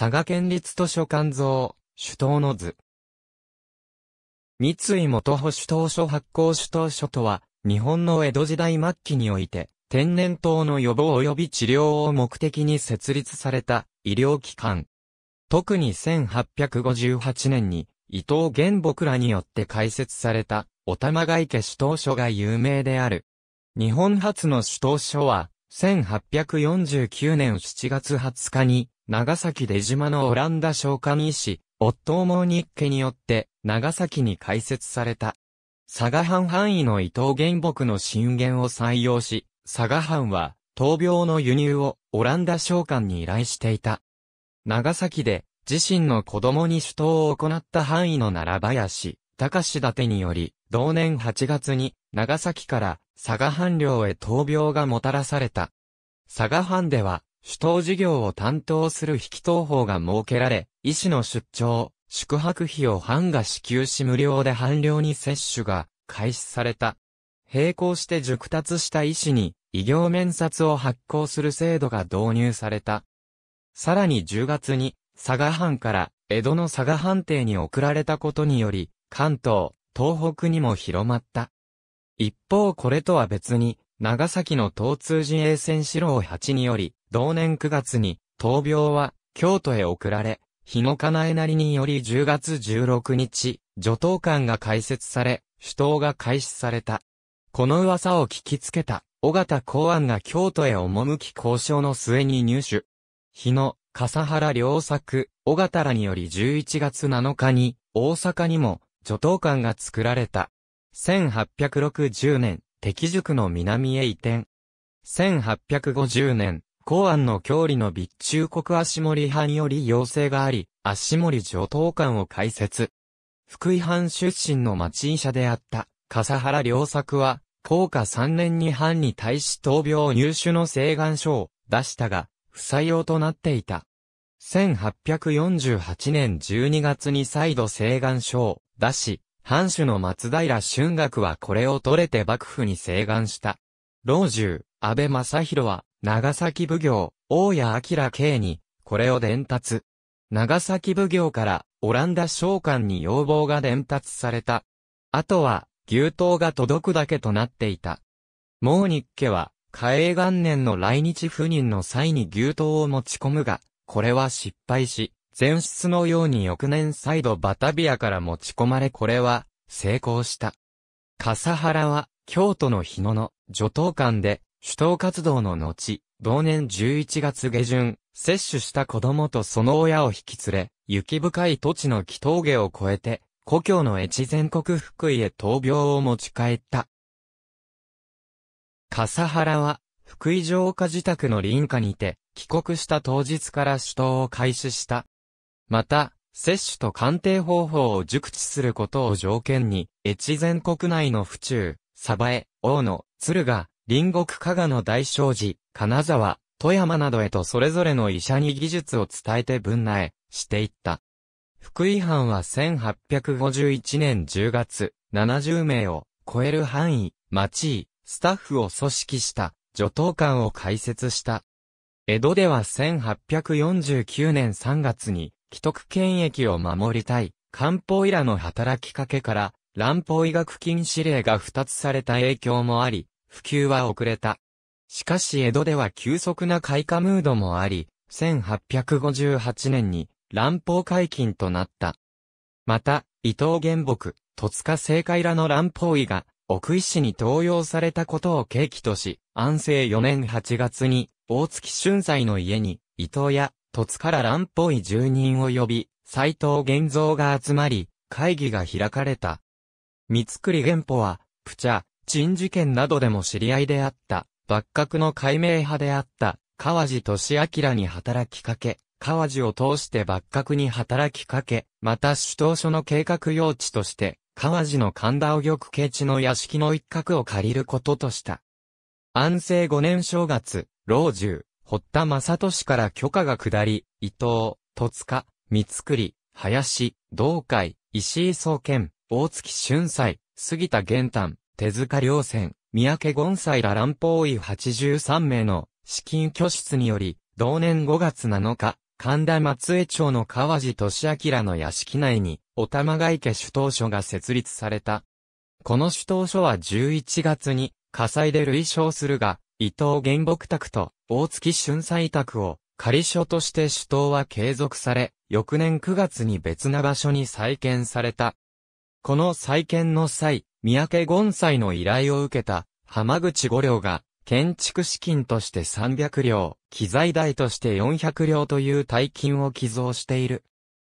佐賀県立図書館像、首都の図。三井元保首都書発行首都書とは、日本の江戸時代末期において、天然痘の予防及び治療を目的に設立された医療機関。特に1858年に伊藤玄牧らによって開設されたお玉ヶ池首都書が有名である。日本初の首都書は1849年7月20日に長崎出島のオランダ商館医師、オットー・モーニッケによって、長崎に開設された。佐賀藩範囲の伊藤原木の震源を採用し、佐賀藩は、闘病の輸入をオランダ商館に依頼していた。長崎で、自身の子供に主刀を行った範囲の奈良林、高志立により、同年8月に、長崎から佐賀藩領へ闘病がもたらされた。佐賀藩では、主都事業を担当する引き当法が設けられ、医師の出張、宿泊費を藩が支給し無料で半量に接種が開始された。並行して熟達した医師に、医業面札を発行する制度が導入された。さらに10月に、佐賀藩から江戸の佐賀藩邸に送られたことにより、関東、東北にも広まった。一方これとは別に、長崎の東通自衛戦四郎八により、同年9月に、闘病は、京都へ送られ、日のかなえなりにより10月16日、女党館が開設され、首頭が開始された。この噂を聞きつけた、尾形公安が京都へ赴き交渉の末に入手。日の、笠原良作、尾形らにより11月7日に、大阪にも、女党館が作られた。1860年、敵塾の南へ移転。1850年、公安の郷里の備中国足森藩より要請があり、足森上等官を開設。福井藩出身の町医者であった、笠原良作は、高下3年に藩に対し闘病入手の請願書を出したが、不採用となっていた。1848年12月に再度請願書を出し、藩主の松平春学はこれを取れて幕府に請願した。老中、安倍正弘は、長崎奉行、大谷明慶に、これを伝達。長崎奉行から、オランダ商館に要望が伝達された。あとは、牛刀が届くだけとなっていた。モーニッケは、嘉永元年の来日赴任の際に牛刀を持ち込むが、これは失敗し、前室のように翌年再度バタビアから持ち込まれこれは、成功した。笠原は、京都の日野の女刀館で、主都活動の後、同年11月下旬、摂取した子供とその親を引き連れ、雪深い土地の木峠を越えて、故郷の越前国福井へ闘病を持ち帰った。笠原は、福井城下自宅の林家にて、帰国した当日から主都を開始した。また、摂取と鑑定方法を熟知することを条件に、越前国内の府中、鯖江、大野、敦賀、隣国加賀の大正寺、金沢、富山などへとそれぞれの医者に技術を伝えて分内していった。福井藩は1851年10月、70名を超える範囲、町位、スタッフを組織した、助頭官を開設した。江戸では1849年3月に、既得権益を守りたい、漢方医らの働きかけから、乱方医学禁止令が二つされた影響もあり、普及は遅れた。しかし江戸では急速な開花ムードもあり、1858年に乱法解禁となった。また、伊藤玄木、戸塚政界らの乱法医が、奥医師に登用されたことを契機とし、安政4年8月に、大月春斎の家に、伊藤や、戸塚ら乱法医住人を呼び、斎藤玄造が集まり、会議が開かれた。三つくり玄法は、プチャ、人事件などでも知り合いであった、幕閣の解明派であった、川地俊明に働きかけ、川地を通して幕閣に働きかけ、また首都所の計画用地として、川地の神田尾玉慶地の屋敷の一角を借りることとした。安政5年正月、老中、堀田正俊から許可が下り、伊藤、戸塚、三栗、林、道海、石井総研、大月春斎、杉田玄丹、手塚良船、三宅ゴンサイラ乱方医83名の資金拠出により、同年5月7日、神田松江町の川地俊明の屋敷内に、お玉が池首頭所が設立された。この首頭所は11月に火災で類焼するが、伊藤原木宅と大月春菜宅を仮所として首頭は継続され、翌年9月に別な場所に再建された。この再建の際、三宅権斎の依頼を受けた、浜口五両が、建築資金として300両、機材代として400両という大金を寄贈している。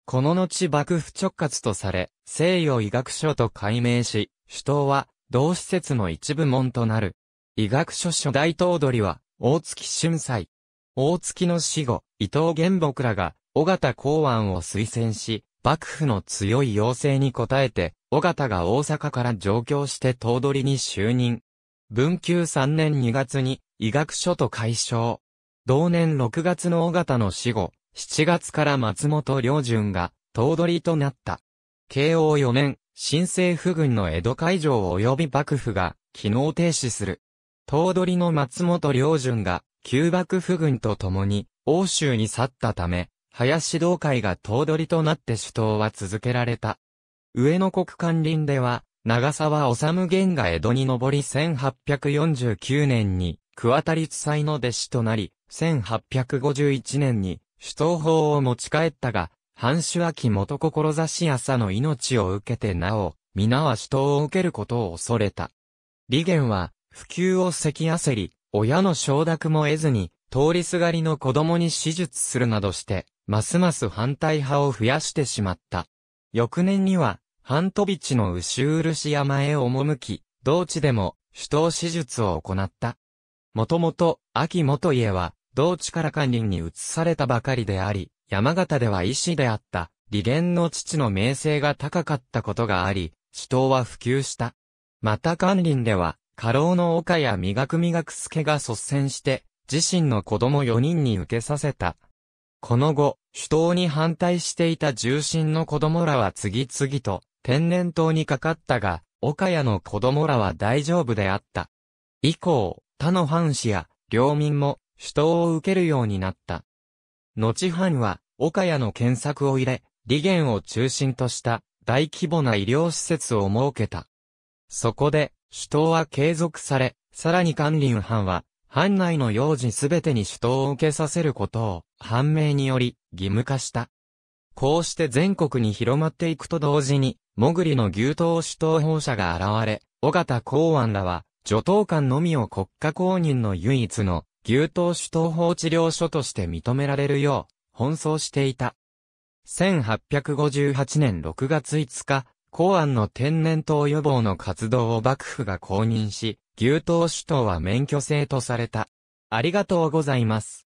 この後幕府直轄とされ、西洋医学書と改名し、首都は、同施設の一部門となる。医学書初代頭取は、大月春斎。大月の死後、伊藤玄木らが、尾形公安を推薦し、幕府の強い要請に応えて、尾形が大阪から上京して頭取に就任。文久3年2月に医学書と解消。同年6月の尾形の死後、7月から松本良順が頭取となった。慶応4年、新政府軍の江戸会場及び幕府が機能停止する。頭取の松本良順が旧幕府軍と共に欧州に去ったため、林道会が頭取となって首都は続けられた。上野国関林では、長沢治元が江戸に上り1849年に、桑田律祭の弟子となり、1851年に、主刀法を持ち帰ったが、藩主秋元志朝の命を受けてなお、皆は主刀を受けることを恐れた。李元は、普及をき焦り、親の承諾も得ずに、通りすがりの子供に手術するなどして、ますます反対派を増やしてしまった。翌年には、ハントビチの牛漆山へ赴き、同地でも、首都手術を行った。もともと、秋元家は、同地から管理に移されたばかりであり、山形では医師であった、利元の父の名声が高かったことがあり、首都は普及した。また管理では、過労の岡や磨く磨く助が率先して、自身の子供4人に受けさせた。この後、首都に反対していた重心の子供らは次々と天然痘にかかったが、岡谷の子供らは大丈夫であった。以降、他の藩士や領民も首都を受けるようになった。後藩は、岡谷の検索を入れ、利元を中心とした大規模な医療施設を設けた。そこで、首都は継続され、さらに関林藩は、藩内の幼児すべてに主都を受けさせることを、判明により、義務化した。こうして全国に広まっていくと同時に、もぐりの牛刀主刀法者が現れ、尾形公安らは、助刀官のみを国家公認の唯一の牛刀主刀法治療所として認められるよう、奔走していた。1858年6月5日、公安の天然痘予防の活動を幕府が公認し、牛刀主刀は免許制とされた。ありがとうございます。